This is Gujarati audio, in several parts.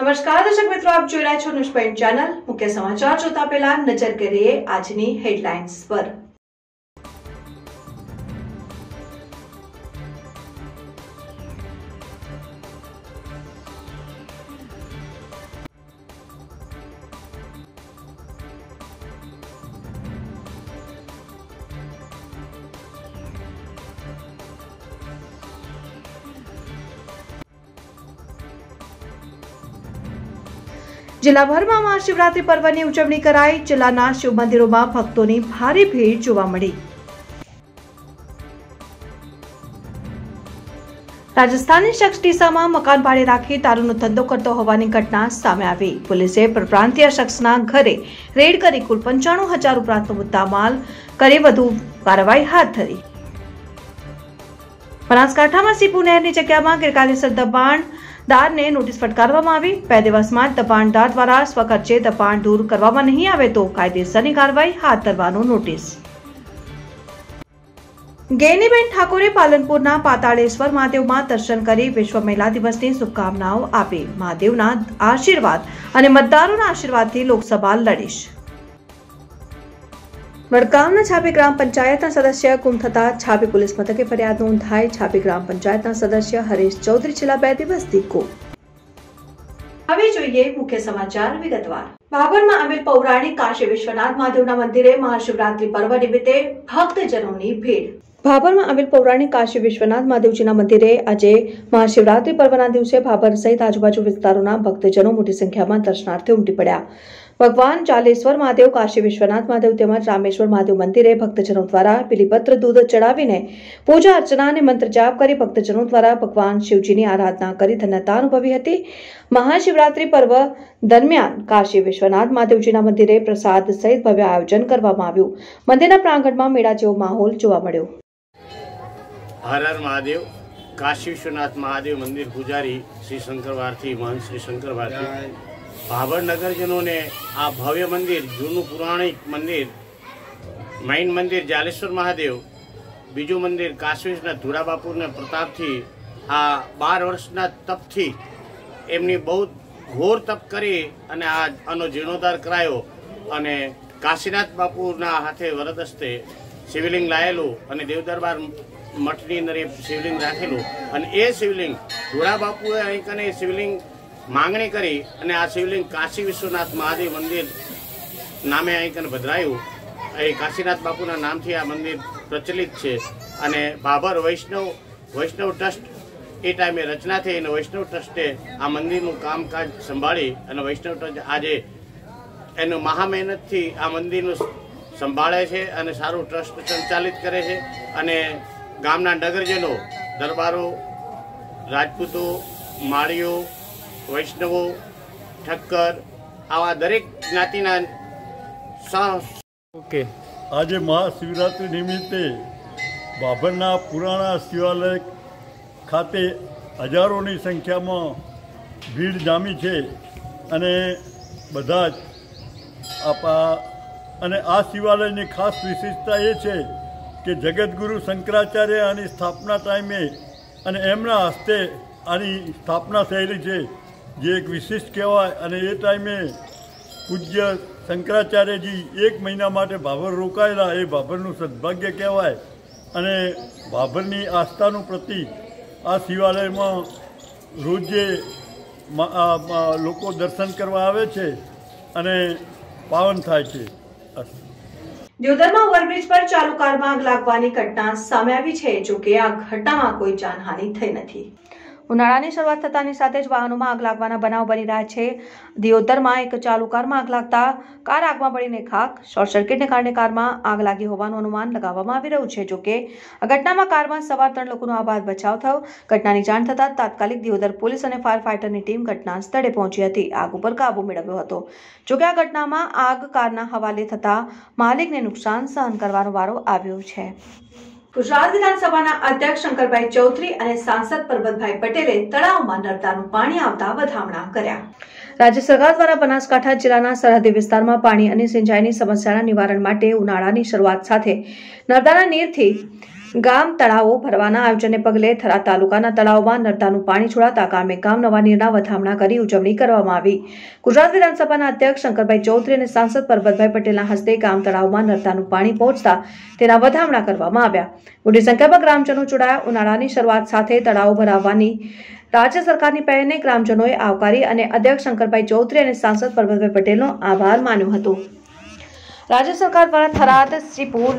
નમસ્કાર દર્શક મિત્રો આપ જોઈ રહ્યા છો ન્યૂઝ પોઈન્ટ ચેનલ મુખ્ય સમાચાર જોતા પહેલા નજર કરીએ આજની હેડલાઇન્સ પર જિલ્લાભરમાં મહાશિવરાત્રી પર્વની ઉજવણી કરાઈ જિલ્લાના શિવ મંદિરોમાં ભક્તોની ભારે ભીડ જોવા મળી રાજસ્થાનની શખ્સ ડીસામાં મકાન ભાડે રાખી દારૂનો ધંધો કરતો હોવાની ઘટના સામે આવી પોલીસે પ્રાંતીય શખ્સના ઘરે રેડ કરી કુલ પંચાણું હજાર ઉપરાંતનો મુદ્દામાલ કરી વધુ કાર્યવાહી હાથ ધરી બનાસકાંઠામાં સીપુ નહેરની જગ્યામાં ગઈકાલે દબાણ દારને નોટિસ ફટકારવામાં આવી બે દિવસમાં દબાણદાર દ્વારા સ્વખર્ચે દબાણ દૂર કરવામાં નહીં આવે તો કાયદેસરની કાર્યવાહી હાથ ધરવાનો નોટિસ ગેનીબેન ઠાકોરે પાલનપુરના પાતાળેશ્વર મહાદેવમાં દર્શન કરી વિશ્વ મહિલા દિવસની શુભકામનાઓ આપી મહાદેવના આશીર્વાદ અને મતદારોના આશીર્વાદથી લોકસભા લડીશ વડગામના છાપી ગ્રામ પંચાયતના સદસ્ય ગુમ થતા છાપી પોલીસ મથકે ફરિયાદ નોંધાઈ છાપી ગ્રામ પંચાયતના સદસ્ય હરેશ ચૌધરી છેલ્લા બે દિવસથી ગુમ હવે જોઈએ મુખ્ય સમાચાર વિગતવાર બાબરમાં આવેલ પૌરાણિક કાશી વિશ્વનાથ મહાદેવના મંદિરે મહાશિવરાત્રિ પર્વ નિમિત્તે ભક્તજનોની ભીડ ભાભરમાં આવેલ પૌરાણિક કાશી વિશ્વનાથ મહાદેવજીના મંદિરે આજે મહાશિવરાત્રિ પર્વના દિવસે ભાભર સહિત આજુબાજુ વિસ્તારોના ભક્તજનો મોટી સંખ્યામાં દર્શનાર્થે ઉમટી પડ્યા ભગવાન ચાલેશ્વર મહાદેવ કાશી વિશ્વનાથ મહાદેવ તેમજ રામેશ્વર મહાદેવ મંદિરે ભક્તજનો દ્વારા બિલીપત્ર દૂધ ચડાવીને પૂજા અર્ચના અને મંત્ર જાપ કરી ભક્તજનો દ્વારા ભગવાન શિવજીની આરાધના કરી ધન્યતા અનુભવી હતી મહાશિવરાત્રિ પર્વ દરમિયાન કાશી વિશ્વનાથ મહાદેવજીના મંદિરે પ્રસાદ સહિત ભવ્ય આયોજન કરવામાં આવ્યું મંદિરના પ્રાંગણમાં મેળા જેવો માહોલ જોવા મળ્યો હર હર મહાદેવ કાશી વિશ્વનાથ મહાદેવ મંદિર પૂજારી શ્રી શંકર ભારતી મહંત શ્રી શંકર ભારતી ભાભર નગરજનોને આ ભવ્ય મંદિર જૂનું પુરાણિક મંદિર માઇન મંદિર જાલેશ્વર મહાદેવ બીજું મંદિર કાશ્મીરના ધુરાબાપુરના પ્રતાપથી આ બાર વર્ષના તપથી એમની બહુ ઘોર તપ કરી અને આ આનો જીર્ણોદ્ધાર કરાયો અને કાશીનાથ બાપુના હાથે વરદ હસ્તે શિવલિંગ લાયેલું અને દેવદરબાર મઠની અંદર એ શિવલિંગ રાખેલું અને એ શિવલિંગ ધોળા અહીં કને શિવલિંગ માંગણી કરી અને આ શિવલિંગ કાશી વિશ્વનાથ મહાદેવ મંદિર નામે અહીં ભદ્રાયું એ કાશીનાથ બાપુના નામથી આ મંદિર પ્રચલિત છે અને બાબર વૈષ્ણવ વૈષ્ણવ ટ્રસ્ટ એ ટાઈમે રચના થઈ અને વૈષ્ણવ ટ્રસ્ટે આ મંદિરનું કામકાજ સંભાળી અને વૈષ્ણવ ટ્રસ્ટ આજે એનું મહા મહેનતથી આ મંદિરનું સંભાળે છે અને સારું ટ્રસ્ટ સંચાલિત કરે છે અને ગામના નગરજનો દરબારો રાજપૂતો માળીઓ વૈષ્ણવો ઠક્કર આવા દરેક જ્ઞાતિના ઓકે આજે મહાશિવરાત્રિ નિમિત્તે બાભરના પુરાણા શિવાલય ખાતે હજારોની સંખ્યામાં ભીડ જામી છે અને બધા જ આપા અને આ શિવાલયની ખાસ વિશેષતા એ છે કે જગતગુરુ શંકરાચાર્ય આની સ્થાપના ટાઈમે અને એમના હસ્તે આની સ્થાપના થયેલી છે જે એક વિશિષ્ટ કહેવાય અને એ ટાઈમે પૂજ્ય શંકરાચાર્યજી એક મહિના માટે ભાભર રોકાયેલા એ ભાભરનું સદભાગ્ય કહેવાય અને ભાભરની આસ્થાનું પ્રતિક આ શિવાલયમાં રોજે લોકો દર્શન કરવા આવે છે અને પાવન થાય છે દ્યોદરમાં ઓવરબ્રિજ પર ચાલુ કારમાં આગ લાગવાની ઘટના સામે આવી છે જોકે આ ઘટનામાં કોઈ જાનહાનિ થઈ નથી ઉનાળાની શરૂઆત થતાની સાથે જ વાહનોમાં આગ લાગવાના બનાવ બની રહ્યા છે દિયોદરમાં એક ચાલુ કારમાં આગ લાગતા કાર આગમાં બળીને ખાક શોર્ટ સર્કિટને કારણે કારમાં આગ લાગી હોવાનું અનુમાન લગાવવામાં આવી રહ્યું છે જોકે આ ઘટનામાં કારમાં સવાર ત્રણ લોકોનો આભાર બચાવ થયો ઘટનાની જાણ થતાં તાત્કાલિક દિયોદર પોલીસ અને ફાયર ફાઇટરની ટીમ ઘટના સ્થળે પહોંચી હતી આગ ઉપર કાબુ મેળવ્યો હતો જોકે આ ઘટનામાં આગ કારના હવાલે થતાં માલિકને નુકસાન સહન કરવાનો વારો આવ્યો છે ગુજરાત વિધાનસભાના અધ્યક્ષ શંકરભાઈ ચૌધરી અને સાંસદ પરબતભાઈ પટેલે તળાવમાં નર્મદાનું પાણી આવતા વધામણા કર્યા રાજ્ય સરકાર દ્વારા બનાસકાંઠા જિલ્લાના સરહદી વિસ્તારમાં પાણી અને સિંચાઈની સમસ્યાના નિવારણ માટે ઉનાળાની શરૂઆત સાથે નર્મદાના નીરથી ગામ તળાવો ભરવાના આયોજનને પગલે થરા તાલુકાના તળાવમાં નર્મદાનું પાણી છોડાતા ગામે ગામ નવા નીરના વધામણા કરી ઉજવણી કરવામાં આવી ગુજરાત વિધાનસભાના અધ્યક્ષ શંકરભાઈ ચૌધરી અને સાંસદ પરબતભાઈ પટેલના હસ્તે ગામ તળાવમાં નર્મદાનું પાણી પહોંચતા તેના વધામણા કરવામાં આવ્યા મોટી સંખ્યામાં ગ્રામજનો જોડાયા ઉનાળાની શરૂઆત સાથે તળાવો ભરાવવાની રાજ્ય સરકારની પહેલને ગ્રામજનોએ આવકારી અને અધ્યક્ષ શંકરભાઈ ચૌધરી અને સાંસદ પરબતભાઈ પટેલનો આભાર માન્યો હતો રાજ્ય સરકાર દ્વારા થરાદ શ્રીપુર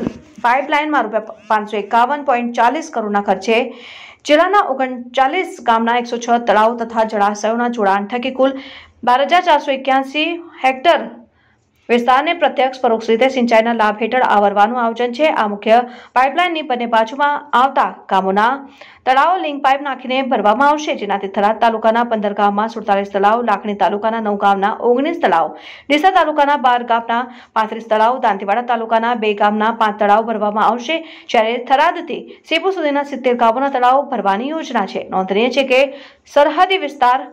પાઇપલાઇનમાં રૂપિયા પાંચસો એકાવન પોઈન્ટ ચાલીસ કરોડના ખર્ચે જિલ્લાના ઓગણચાલીસ ગામના એકસો છ તળાવ તથા જળાશયોના જોડાણ થકી કુલ બાર હજાર ચારસો એક્યાસી હેક્ટર વિસ્તારને પ્રત્યક્ષ પરોક્ષ રીતે સિંચાઈના લાભ હેઠળ આવરવાનું આયોજન છે આ મુખ્ય પાઇપલાઇનની બંને બાજુમાં આવતા ગામોના તળાવો લિંક પાઇપ નાખીને ભરવામાં આવશે જેનાથી થરાદ તાલુકાના પંદર ગામમાં સુડતાલીસ તળાવ લાખણી તાલુકાના નવ ગામના ઓગણીસ તળાવ ડીસા તાલુકાના બાર ગામના પાંત્રીસ તળાવ દાંતીવાડા તાલુકાના બે ગામના પાંચ તળાવ ભરવામાં આવશે જ્યારે થરાદથી સેપુ સુધીના સિત્તેર ગામોના તળાવ ભરવાની યોજના છે નોંધનીય છે કે સરહદી વિસ્તાર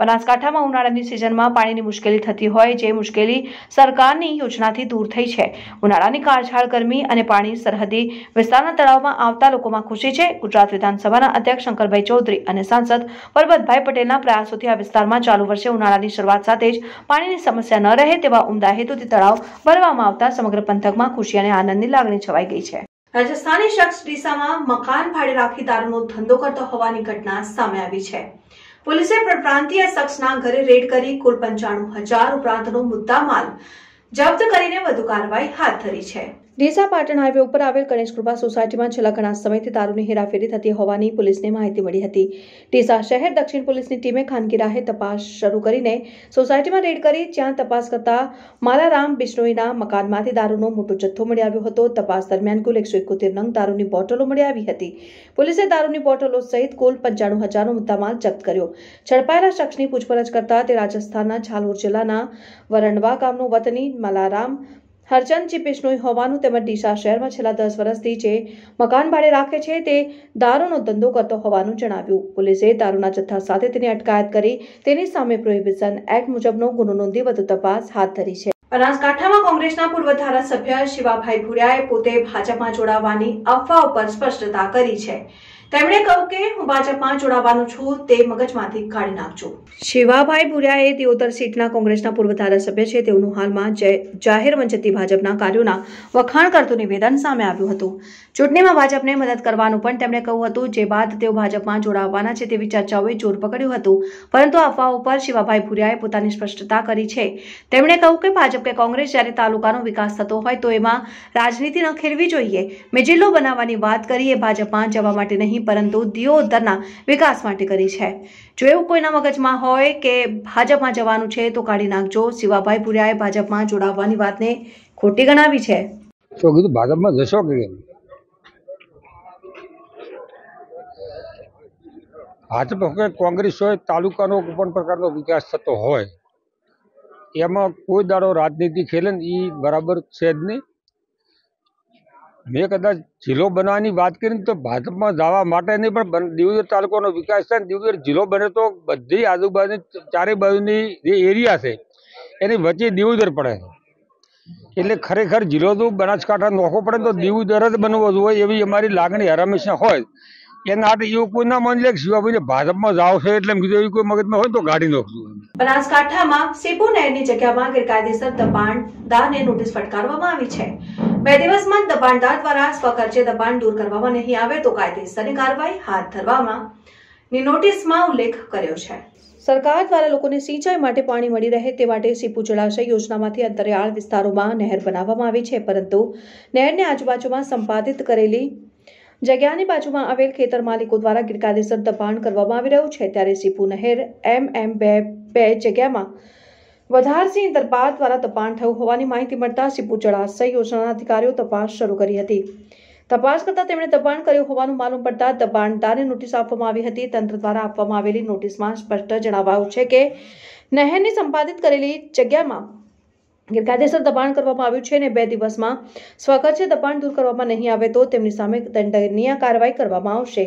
બનાસકાંઠામાં ઉનાળાની સિઝનમાં પાણીની મુશ્કેલી થતી હોય જે મુશ્કેલી સરકારની યોજનાથી દૂર થઈ છે ઉનાળાની કાળછાળ ગરમી અને પાણી સરહદી વિસ્તારના તળાવમાં આવતા લોકોમાં ખુશી છે ગુજરાત વિધાનસભાના અધ્યક્ષ શંકરભાઈ ચૌધરી અને સાંસદ પરબતભાઈ પટેલના પ્રયાસોથી આ વિસ્તારમાં ચાલુ વર્ષે ઉનાળાની શરૂઆત સાથે જ પાણીની સમસ્યા ન રહે તેવા ઉમદા હેતુથી તળાવ ભરવામાં આવતા સમગ્ર પંથકમાં ખુશી અને આનંદની લાગણી છવાઈ ગઈ છે રાજસ્થાની શખ્સ ડીસામાં મકાન ભાડે રાખી રાખીદારનો ધંધો કરતો હોવાની ઘટના સામે આવી છે પોલીસે પ્રાંતીય શખ્સના ઘરે રેડ કરી કુલ પંચાણું હજાર ઉપરાંતનો મુદ્દામાલ જપ્ત કરીને વધુ કાર્યવાહી હાથ ધરી છે ડીસા પાટણ હાઈવે ઉપર આવેલ ગણેશ કૃપા સોસાયટીમાં છેલ્લા ઘણા સમયથી દારૂની હેરાફેરી થતી હોવાની પોલીસને માહિતી મળી હતી ડીસા શહેર દક્ષિણ પોલીસની ટીમે ખાનગી રાહે તપાસ શરૂ કરીને સોસાયટીમાં રેડ કરી જ્યાં તપાસ કરતા માલારામ બિશ્નોઈના મકાનમાંથી દારૂનો મોટો જથ્થો મળી આવ્યો હતો તપાસ દરમિયાન કુલ એકસો એકોતેર નંગ દારૂની બોટલો મળી આવી હતી પોલીસે દારૂની બોટલો સહિત કુલ પંચાણું હજારનો મુદ્દામાલ જપ્ત કર્યો ઝડપાયેલા શખ્સની પૂછપરછ કરતા તે રાજસ્થાનના ઝાલોર જિલ્લાના વરણવા ગામનો વતની માલારામ હરચંદ જે હોવાનું તેમજ ડીસા શહેરમાં છેલ્લા દસ વર્ષથી જે મકાન ભાડે રાખે છે તે દારૂનો ધંધો કરતો હોવાનું જણાવ્યું પોલીસે દારૂના જથ્થા સાથે તેની અટકાયત કરી તેની સામે પ્રોહિબિશન એક્ટ મુજબનો ગુનો નોંધી વધુ તપાસ હાથ ધરી છે બનાસકાંઠામાં કોંગ્રેસના પૂર્વ ધારાસભ્ય શિવાભાઈ ભુરિયાએ પોતે ભાજપમાં જોડાવાની અફવા ઉપર સ્પષ્ટતા કરી છે તેમણે કહ્યું કે હું ભાજપમાં જોડાવાનું છું તે મગજમાંથી કાઢી નાખજો શિવાભાઈ ભુરિયાએ દેવતર સીટના કોંગ્રેસના પૂર્વ ધારાસભ્ય છે તેઓનું હાલમાં જાહેર વંચતી ભાજપના કાર્યોના વખાણ કરતું નિવેદન સામે આવ્યું હતું ચૂંટણીમાં ભાજપને મદદ કરવાનું પણ તેમણે કહ્યું હતું જે બાદ તેઓ ભાજપમાં જોડાવાના છે તેવી ચર્ચાઓએ જોર પકડ્યું હતું પરંતુ અફવાઓ પર શિવાભાઈ ભુરિયાએ પોતાની સ્પષ્ટતા કરી છે તેમણે કહ્યું કે ભાજપ કે કોંગ્રેસ જ્યારે તાલુકાનો વિકાસ થતો હોય તો એમાં રાજનીતિ ન ખેડવી જોઈએ મેં જિલ્લો બનાવવાની વાત કરી એ ભાજપમાં જવા માટે નહીં પરંતુ દિયોદરના વિકાસ માટે કરી છે જો એવું કોઈના મગજમાં હોય કે ભાજપમાં જવાનું છે તો કાઢી નાખજો શિવાભાઈ પુર્યાએ ભાજપમાં જોડાવવાની વાતને ખોટી ગણાવી છે તો કીધું ભાજપમાં જશો કે કેમ ભાજપ કોંગ્રેસ હોય તાલુકાનો પણ પ્રકારનો વિકાસ થતો હોય એમાં કોઈ દાડો રાજનીતિ ખેલે ને એ બરાબર છે જ નહીં મેં કદાચ જિલ્લો બનાવવાની વાત કરીને તો ભાજપમાં જવા માટે નહીં પણ દિવ્યોદર તાલુકાનો વિકાસ થાય દિવ્યોદર જિલ્લો બને તો બધી આજુબાજુ ચારે બાજુની જે એરિયા છે એની વચ્ચે દિવ્યોદર પડે એટલે ખરેખર જિલ્લો તો બનાસકાંઠા નોખો પડે તો દિવ્યોદર જ બનવો જોઈએ એવી અમારી લાગણી હરામેશા હોય એના હાટે કોઈ ના માની લે શિવાભાઈને ભાજપમાં જાવ એટલે કીધું એવું કોઈ મગજમાં હોય તો ગાડી નાખશું બનાસકાંઠામાં સેપો ફટકારવામાં આવી છે બે દિવસમાં દબાણદાર દ્વારા સ્વખર્ચે દબાણ દૂર કરવામાં નહીં આવે તો કાયદેસરની કાર્યવાહી હાથ ધરવામાં નોટિસમાં ઉલ્લેખ કર્યો છે સરકાર દ્વારા લોકોને સિંચાઈ માટે પાણી મળી રહે તે માટે સીપુ જળાશય યોજનામાંથી અંતરિયાળ વિસ્તારોમાં નહેર બનાવવામાં આવી છે પરંતુ નહેરની આજુબાજુમાં સંપાદિત કરેલી જગ્યાની બાજુમાં આવેલ ખેતર માલિકો દ્વારા ગેરકાયદેસર દબાણ કરવામાં આવી રહ્યું છે ત્યારે સીપુ નહેર એમ એમ બે બે જગ્યામાં વધારસિંહ દરબાર દ્વારા દબાણ થયું હોવાની માહિતી મળતા સિપુ જળાશય યોજનાના અધિકારીઓ તપાસ શરૂ કરી હતી તપાસ કરતા તેમણે દબાણ કર્યું હોવાનું માલુમ પડતા દબાણદારને નોટિસ આપવામાં આવી હતી તંત્ર દ્વારા આપવામાં આવેલી નોટિસમાં સ્પષ્ટ જણાવાયું છે કે નહેરની સંપાદિત કરેલી જગ્યામાં કાયદેસર દબાણ કરવામાં આવ્યું છે અને બે દિવસમાં સ્વકચ્છે દબાણ દૂર કરવામાં નહીં આવે તો તેમની સામે દંડનીય કાર્યવાહી કરવામાં આવશે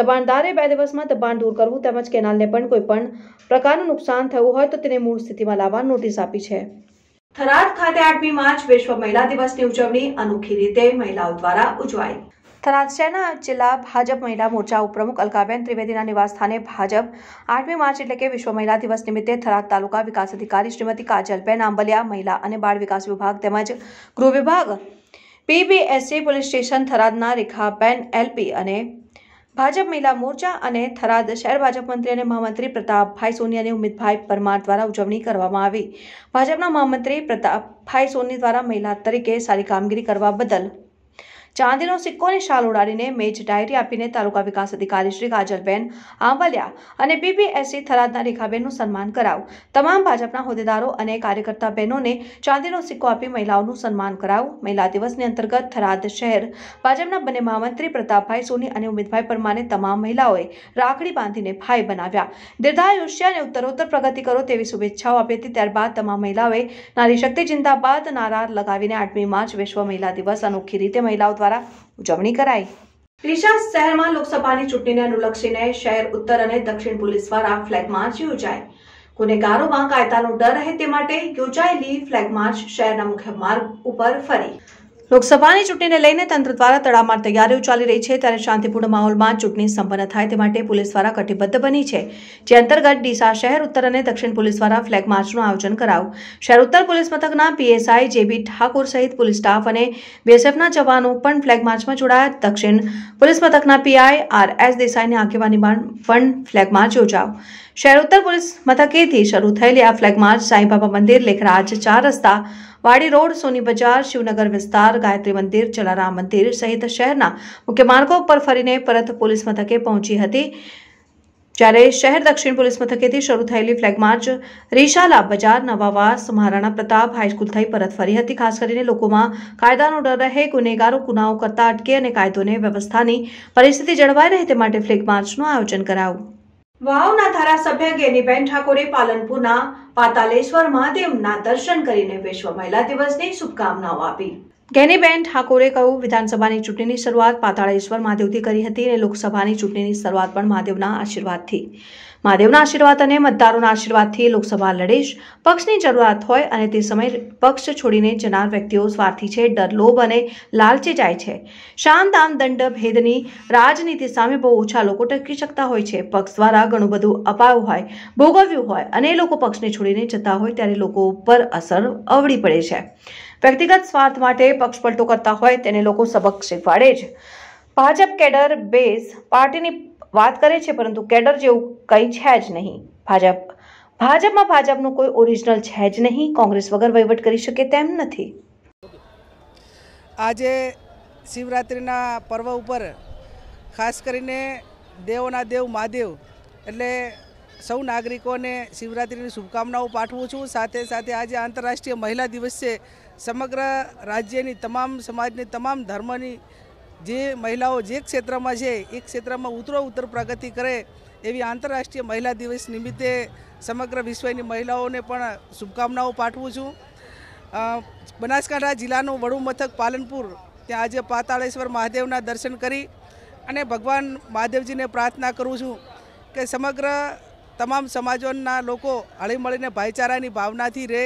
દબાણદારે બે દિવસમાં દબાણ દૂર કરવું તેમજ કેનાલને પણ કોઈપણ પ્રકારનું નુકસાન થયું હોય તો તેને મૂળ સ્થિતિમાં લાવવા નોટિસ આપી છે થરાદ ખાતે આઠમી માર્ચ વિશ્વ મહિલા દિવસની ઉજવણી અનોખી રીતે મહિલાઓ દ્વારા ઉજવાઈ થરાદશહેરના જિલ્લા ભાજપ મહિલા મોરચા ઉપપ્રમુખ અલકાબેન ત્રિવેદીના નિવાસસ્થાને ભાજપ આઠમી માર્ચ એટલે કે વિશ્વ મહિલા દિવસ નિમિત્તે થરાદ તાલુકા વિકાસ અધિકારી શ્રીમતી કાજલબેન આંબલિયા મહિલા અને બાળ વિકાસ વિભાગ તેમજ ગૃહ વિભાગ પીબીએસસી પોલીસ સ્ટેશન થરાદના રેખાબેન એલપી અને ભાજપ મહિલા મોરચા અને થરાદ શહેર ભાજપ મંત્રી અને મહામંત્રી પ્રતાપભાઈ સોની અને ઉમિતભાઈ પરમાર દ્વારા ઉજવણી કરવામાં આવી ભાજપના મહામંત્રી પ્રતાપભાઈ સોની દ્વારા મહિલા તરીકે સારી કામગીરી કરવા બદલ ચાંદીનો સિક્કોની શાલ ઉડાડીને મેચ ડાયરી આપીને તાલુકા વિકાસ અધિકારી શ્રી કાજલબેન આંબલિયા અને બીબીએસસી થરાદના રેખાબેનનું સન્માન કરાવું તમામ ભાજપના હોદ્દેદારો અને કાર્યકર્તા બહેનોને ચાંદીનો સિક્કો આપી મહિલાઓનું સન્માન કરાવું મહિલા દિવસની અંતર્ગત થરાદ શહેર ભાજપના બંને મહામંત્રી પ્રતાપભાઈ સોની અને ઉમેદભાઈ પરમાને તમામ મહિલાઓએ રાખડી બાંધીને ભાઈ બનાવ્યા દીર્ઘાયુષ્ય અને ઉત્તરોત્તર પ્રગતિ કરો તેવી શુભેચ્છાઓ આપી હતી ત્યારબાદ તમામ મહિલાઓએ નારી શક્તિ ચિંતા બાદ નારા લગાવીને આઠમી માર્ચ વિશ્વ મહિલા દિવસ અનોખી રીતે મહિલાઓ દ્વારા ઉજવણી કરાઈ રીસા શહેરમાં લોકસભાની ચૂંટણીને અનુલક્ષીને શહેર ઉત્તર અને દક્ષિણ પોલીસ દ્વારા ફ્લેગ માર્ચ યોજાઈ ગુનેગારોમાં કાયદાનો ડર રહે તે માટે યોજાયેલી ફ્લેગ માર્ચ શહેરના મુખ્ય માર્ગ ઉપર ફરી લોકસભાની ચૂંટણીને લઈને તંત્ર દ્વારા તડામાર તૈયારીઓ ચાલી રહી છે ત્યારે શાંતિપૂર્ણ માહોલમાં ચૂંટણી સંપન્ન થાય તે માટે પોલીસ દ્વારા કટિબદ્ધ બની છે જે અંતર્ગત ડીસા શહેર ઉત્તર અને દક્ષિણ પોલીસ દ્વારા ફ્લેગ માર્ચનું આયોજન કરાયું શહેર ઉત્તર પોલીસ મથકના પીએસઆઈ જેબી ઠાકોર સહિત પોલીસ સ્ટાફ અને બીએસએફના જવાનો પણ ફ્લેગ માર્ચમાં જોડાયા દક્ષિણ પોલીસ મથકના પીઆઈ આર એસ દેસાઈની આગેવાનીમાં પણ ફ્લેગ માર્ચ યોજાયો શહેર ઉત્તર પોલીસ મથકેથી શરૂ થયેલી આ ફ્લેગ માર્ચ સાંઈબાબા મંદિર લેખરાજ ચાર રસ્તા વાડી રોડ સોની બજાર શિવનગર વિસ્તાર ગાયત્રી મંદિર જલારામ મંદિર સહિત શહેરના મુખ્ય માર્ગો ઉપર ફરીને પરત પોલીસ મથકે પહોંચી હતી જ્યારે શહેર દક્ષિણ પોલીસ મથકેથી શરૂ થયેલી ફ્લેગમાર્ચ માર્ચ રીશાલા બજાર નવાવાસ મહારાણા પ્રતાપ હાઈસ્કૂલ થઈ પરત ફરી હતી ખાસ કરીને લોકોમાં કાયદાનો ડર રહે ગુનેગારો ગુનાઓ કરતા અટકે અને કાયદોને વ્યવસ્થાની પરિસ્થિતિ જળવાઈ રહે તે માટે ફ્લેગમાર્ચનું આયોજન કરાયું વાવના ધારાસભ્ય ગેનીબેન ઠાકોરે પાલનપુરના પાતાલેશ્વર મહાદેવના દર્શન કરીને વિશ્વ મહિલા દિવસની શુભકામનાઓ આપી કેનીબેન ઠાકોરે કહ્યું વિધાનસભાની ચૂંટણીની શરૂઆત પાતાળેશ્વર મહાદેવથી કરી હતી અને લોકસભાની ચૂંટણીની શરૂઆત પણ મહાદેવના આશીર્વાદથી મહાદેવના આશીર્વાદ અને મતદારોના આશીર્વાદથી લોકસભા લડીશ પક્ષની જરૂરિયાત હોય અને તે સમયે પક્ષ છોડીને જનાર વ્યક્તિઓ સ્વાર્થી છે ડર લોભ અને લાલચે જાય છે શાનદાન દંડ ભેદની રાજનીતિ સામે બહુ ઓછા લોકો ટકી શકતા હોય છે પક્ષ દ્વારા ઘણું બધું અપાયું હોય ભોગવ્યું હોય અને લોકો પક્ષને છોડીને જતા હોય ત્યારે લોકો ઉપર અસર અવળી પડે છે વ્યક્તિગત સ્વાર્થ માટે પક્ષપલટો કરતા હોય તેને લોકો સબક શીખવાડે છે ભાજપ કેડર બેઝ પાર્ટીની વાત કરે છે પરંતુ કેડર જેવું કંઈ છે જ નહીં ભાજપ ભાજપમાં ભાજપનું કોઈ ઓરિજિનલ છે જ નહીં કોંગ્રેસ વગર વહીવટ કરી શકે તેમ નથી આજે શિવરાત્રિના પર્વ ઉપર ખાસ કરીને દેવોના દેવ મહાદેવ એટલે સૌ નાગરિકોને શિવરાત્રિની શુભકામનાઓ પાઠવું છું સાથે સાથે આજે આંતરરાષ્ટ્રીય મહિલા દિવસ છે સમગ્ર રાજ્યની તમામ સમાજની તમામ ધર્મની જે મહિલાઓ જે ક્ષેત્રમાં છે એ ક્ષેત્રમાં ઉતરો ઉત્તર પ્રગતિ કરે એવી આંતરરાષ્ટ્રીય મહિલા દિવસ નિમિત્તે સમગ્ર વિશ્વની મહિલાઓને પણ શુભકામનાઓ પાઠવું છું બનાસકાંઠા જિલ્લાનું વડુ મથક પાલનપુર ત્યાં આજે પાતાળેશ્વર મહાદેવના દર્શન કરી અને ભગવાન મહાદેવજીને પ્રાર્થના કરું છું કે સમગ્ર તમામ સમાજોના લોકો હળીમળીને ભાઈચારાની ભાવનાથી રહે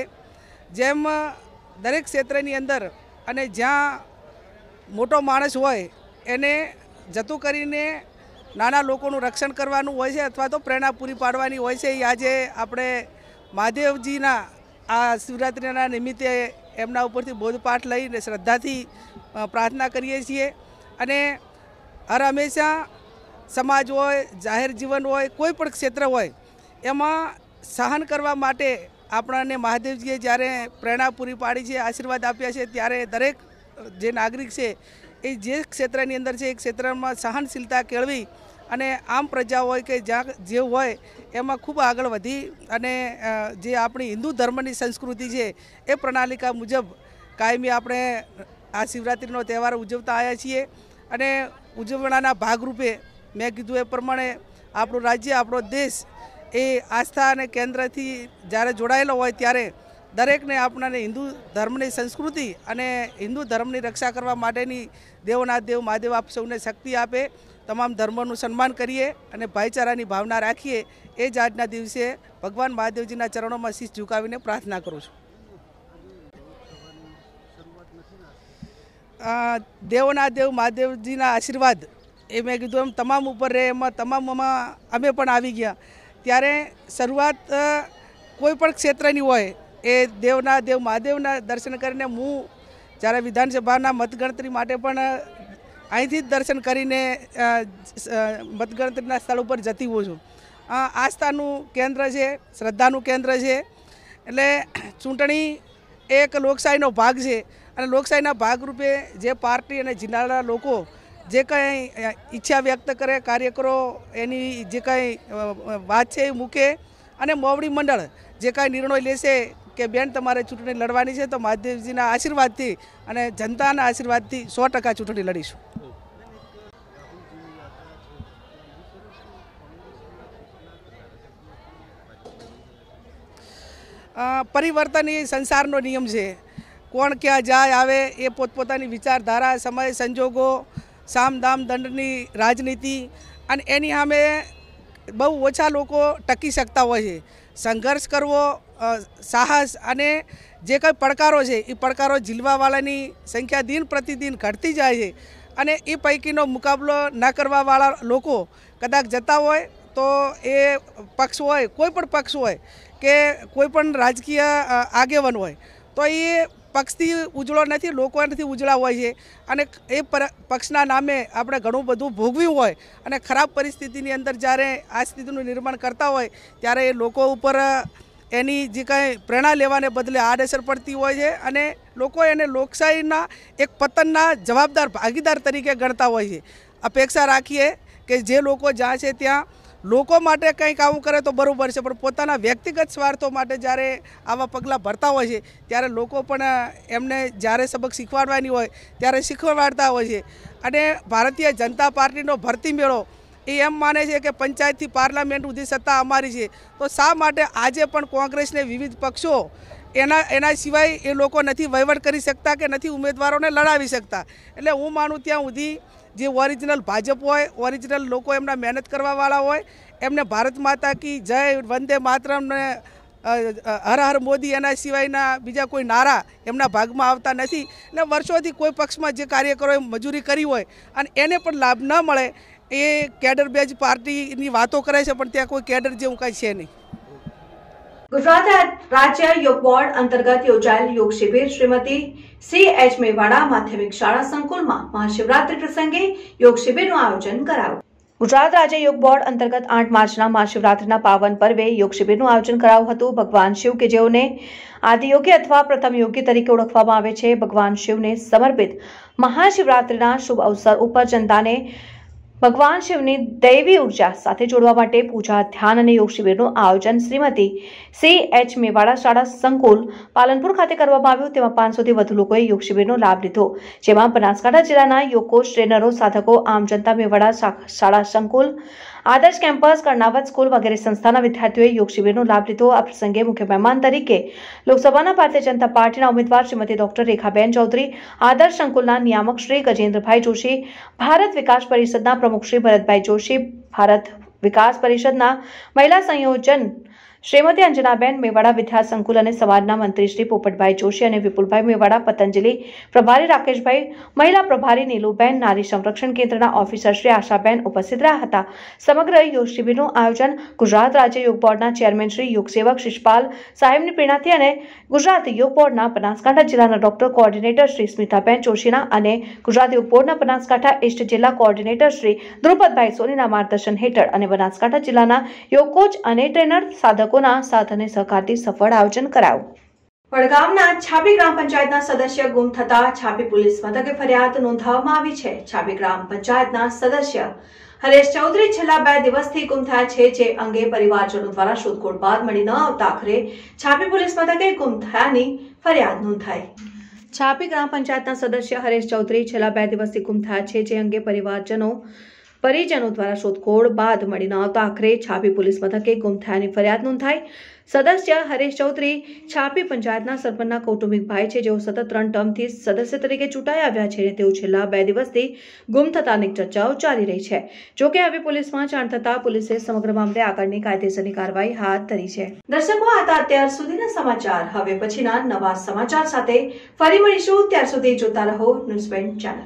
જેમ દરેક ક્ષેત્રની અંદર અને જ્યાં મોટો માણસ હોય એને જતું કરીને નાના લોકોનું રક્ષણ કરવાનું હોય છે અથવા તો પ્રેરણા પૂરી પાડવાની હોય છે એ આજે આપણે મહાદેવજીના આ શિવરાત્રિના નિમિત્તે એમના ઉપરથી બોધપાઠ લઈને શ્રદ્ધાથી પ્રાર્થના કરીએ છીએ અને હર હંમેશા સમાજ હોય જાહેર જીવન હોય કોઈ પણ ક્ષેત્ર હોય એમાં સહન કરવા માટે આપણને મહાદેવજીએ જ્યારે પ્રેરણા પૂરી પાડી છે આશીર્વાદ આપ્યા છે ત્યારે દરેક જે નાગરિક છે એ જે ક્ષેત્રની અંદર છે એ ક્ષેત્રમાં સહનશીલતા કેળવી અને આમ પ્રજા હોય કે જ્યાં જે હોય એમાં ખૂબ આગળ વધી અને જે આપણી હિન્દુ ધર્મની સંસ્કૃતિ છે એ પ્રણાલિકા મુજબ કાયમી આપણે આ શિવરાત્રિનો તહેવાર ઉજવતા આવ્યા છીએ અને ઉજવણાના ભાગરૂપે મેં કીધું એ પ્રમાણે આપણું રાજ્ય આપણો દેશ એ આસ્થા અને કેન્દ્રથી જ્યારે જોડાયેલો હોય ત્યારે દરેકને આપણાને હિન્દુ ધર્મની સંસ્કૃતિ અને હિન્દુ ધર્મની રક્ષા કરવા માટેની દેવના દેવ મહાદેવ આપ સૌને શક્તિ આપે તમામ ધર્મોનું સન્માન કરીએ અને ભાઈચારાની ભાવના રાખીએ એ જ આજના દિવસે ભગવાન મહાદેવજીના ચરણોમાં શીશ ઝુકાવીને પ્રાર્થના કરું છું દેવના દેવ મહાદેવજીના આશીર્વાદ એ મેં કીધું એમ તમામ ઉપર રહે એમાં તમામમાં અમે પણ આવી ગયા ત્યારે શરૂઆત કોઈ પણ ક્ષેત્રની હોય એ દેવના દેવ મહાદેવના દર્શન કરીને હું જ્યારે વિધાનસભાના મતગણતરી માટે પણ અહીંથી જ દર્શન કરીને મતગણતરીના સ્થળ ઉપર જતી હોઉં છું આસ્થાનું કેન્દ્ર છે શ્રદ્ધાનું કેન્દ્ર છે એટલે ચૂંટણી એક લોકશાહીનો ભાગ છે અને લોકશાહીના ભાગરૂપે જે પાર્ટી અને જિલ્લાના લોકો જે કંઈ ઈચ્છા વ્યક્ત કરે કાર્યકરો એની જે કંઈ વાત છે એ મૂકે અને મોવડી મંડળ જે કાંઈ નિર્ણય લેશે કે બેન તમારે ચૂંટણી લડવાની છે તો મહાદેવજીના આશીર્વાદથી અને જનતાના આશીર્વાદથી સો ટકા ચૂંટણી લડીશું પરિવર્તન એ સંસારનો નિયમ છે કોણ ક્યાં જાય આવે એ પોતપોતાની વિચારધારા સમય સંજોગો સામદામ દંડની રાજનીતિ અને એની સામે બહુ ઓછા લોકો ટકી શકતા હોય છે સંઘર્ષ કરવો સાહસ અને જે કંઈ પડકારો છે એ પડકારો ઝીલવાવાળાની સંખ્યા દિન પ્રતિદિન ઘટતી જાય છે અને એ પૈકીનો મુકાબલો ન કરવાવાળા લોકો કદાચ જતા હોય તો એ પક્ષ હોય કોઈ પણ પક્ષ હોય કે કોઈ પણ રાજકીય આગેવાન હોય તો એ પક્ષથી ઉજળો નથી લોકો નથી ઉજળા હોય છે અને એ પક્ષના નામે આપણે ઘણું બધું ભોગવ્યું હોય અને ખરાબ પરિસ્થિતિની અંદર જ્યારે આ સ્થિતિનું નિર્માણ કરતા હોય ત્યારે એ લોકો ઉપર એની જે કાંઈ પ્રેરણા લેવાને બદલે આડઅસર પડતી હોય છે અને લોકો એને લોકશાહીના એક પતનના જવાબદાર ભાગીદાર તરીકે ગણતા હોય છે અપેક્ષા રાખીએ કે જે લોકો જ્યાં છે ત્યાં લોકો માટે કંઈક આવું કરે તો બરાબર છે પણ પોતાના વ્યક્તિગત સ્વાર્થો માટે જ્યારે આવા પગલાં ભરતા હોય છે ત્યારે લોકો પણ એમને જ્યારે સબક શીખવાડવાની હોય ત્યારે શીખવાડતા હોય છે અને ભારતીય જનતા પાર્ટીનો ભરતી મેળો એ એમ માને છે કે પંચાયતથી પાર્લામેન્ટ સુધી સત્તા અમારી છે તો શા માટે આજે પણ કોંગ્રેસને વિવિધ પક્ષો એના એના સિવાય એ લોકો નથી વહીવટ કરી શકતા કે નથી ઉમેદવારોને લડાવી શકતા એટલે હું માનું ત્યાં સુધી જે ઓરિજિનલ ભાજપ હોય ઓરિજિનલ લોકો એમના મહેનત કરવાવાળા હોય એમને ભારત માતા કી જય વંદે માતરમને હર હર મોદી એના સિવાયના બીજા કોઈ નારા એમના ભાગમાં આવતા નથી અને વર્ષોથી કોઈ પક્ષમાં જે કાર્યકરોએ મજૂરી કરી હોય અને એને પણ લાભ ન મળે એ કેડર બેજ પાર્ટીની વાતો કરે છે પણ ત્યાં કોઈ કેડર જેવું કાંઈ છે નહીં ગુજરાત રાજ્ય યોગ બોર્ડ અંતર્ગત યોજાયેલ યોગ શિબિર શ્રીમતી સી એચ મેવાડા માધ્યમિક શાળા સંકુલમાં મહાશિવરાત્રી પ્રસંગે યોગ શિબિરનું આયોજન કરાયું ગુજરાત રાજ્ય યોગ બોર્ડ અંતર્ગત આઠ માર્ચના મહાશિવરાત્રીના પાવન પર્વે યોગ શિબિરનું આયોજન કરાયું હતું ભગવાન શિવ કે જેઓને આદિયોગી અથવા પ્રથમ યોગી તરીકે ઓળખવામાં આવે છે ભગવાન શિવને સમર્પિત મહાશિવરાત્રીના શુભ અવસર ઉપર જનતાને ભગવાન શિવની દૈવી ઉર્જા સાથે જોડવા માટે પૂજા ધ્યાન અને યોગ શિબિરનું આયોજન શ્રીમતી સી એચ મેવાડા શાળા સંકુલ પાલનપુર ખાતે કરવામાં આવ્યું તેમાં પાંચસોથી વધુ લોકોએ યોગ શિબિરનો લાભ લીધો જેમાં બનાસકાંઠા જિલ્લાના યોગ કોચ ટ્રેનરો સાધકો આમ જનતા મેવાડા શાળા સંકુલ આદર્શ કેમ્પસ કર્ણાવત સ્કૂલ વગેરે સંસ્થાના વિદ્યાર્થીઓએ યોગ શિબિરનો લાભ લીધો આ પ્રસંગે મુખ્ય મહેમાન તરીકે લોકસભાના ભારતીય જનતા પાર્ટીના ઉમેદવાર શ્રીમતી ડોક્ટર રેખાબેન ચૌધરી આદર્શ સંકુલના નિયામક શ્રી ગજેન્દ્રભાઈ જોશી ભારત વિકાસ પરિષદના પ્રમુખ શ્રી ભરતભાઈ જોશી ભારત વિકાસ પરિષદના મહિલા સંયોજન શ્રીમતી અંજનાબેન મેવાડા વિદ્યા સંકુલ અને સમાજના મંત્રી શ્રી પોપટભાઈ જોશી અને વિપુલભાઈ મેવાડા પતંજલિ પ્રભારી રાકેશભાઈ મહિલા પ્રભારી નીલુબેન નારી સંરક્ષણ કેન્દ્રના ઓફિસર શ્રી આશાબેન ઉપસ્થિત રહ્યા હતા સમગ્ર યોગ શિબિરનું આયોજન ગુજરાત રાજ્ય યોગ બોર્ડના ચેરમેન શ્રી યોગ શિષપાલ સાહેબની પ્રેરણાથી અને ગુજરાત યોગ બોર્ડના બનાસકાંઠા જિલ્લાના ડોક્ટર કોઓર્ડિનેટર શ્રી સ્મિતાબેન જોશીના અને ગુજરાત યોગ બોર્ડના બનાસકાંઠા ઇસ્ટ જિલ્લા કોઓર્ડિનેટર શ્રી ધ્રુપદભાઈ સોનીના માર્ગદર્શન હેઠળ અને બનાસકાંઠા જિલ્લાના યોગ કોચ અને ટ્રેનર સાધક સંચાલકોના સાથ સહકારથી સફળ આયોજન કરાયું વડગામના છાપી ગ્રામ પંચાયતના સદસ્ય ગુમ થતા છાપી પોલીસ મથકે ફરિયાદ નોંધાવવામાં આવી છે છાપી ગ્રામ પંચાયતના સદસ્ય હરેશ ચૌધરી છેલ્લા બે દિવસથી ગુમ થયા છે જે અંગે પરિવારજનો દ્વારા શોધખોળ બાદ મળી ન આવતા આખરે છાપી પોલીસ મથકે ગુમ થયાની ફરિયાદ નોંધાઈ છાપી ગ્રામ પંચાયતના સદસ્ય હરેશ ચૌધરી છેલ્લા બે દિવસથી ગુમ થયા છે જે અંગે પરિવારજનો પરિજનો દ્વારા શોધખોળ બાદ મળી ન આવતા આખરે છાપી પોલીસ મથકે ગુમ થયાની ફરિયાદ નોંધાઈ સદસ્ય હરેશ ચૌધરી છાપી પંચાયતના સરપંચના કૌટુંબિક ભાઈ છે જેઓ સતત ત્રણ ટર્મથી સદસ્ય તરીકે ચૂંટાઈ આવ્યા છે અને તેઓ છેલ્લા બે દિવસથી ગુમ થતાની ચર્ચાઓ ચાલી રહી છે જોકે હવે પોલીસમાં જાણ થતાં પોલીસે સમગ્ર મામલે આગળની કાયદેસરની કાર્યવાહી હાથ ધરી છે દર્શકો હતા અત્યાર સુધીના સમાચાર હવે પછીના નવા સમાચાર સાથે ફરી મળીશું ત્યાર સુધી જોતા રહો ન્યૂઝ ચેનલ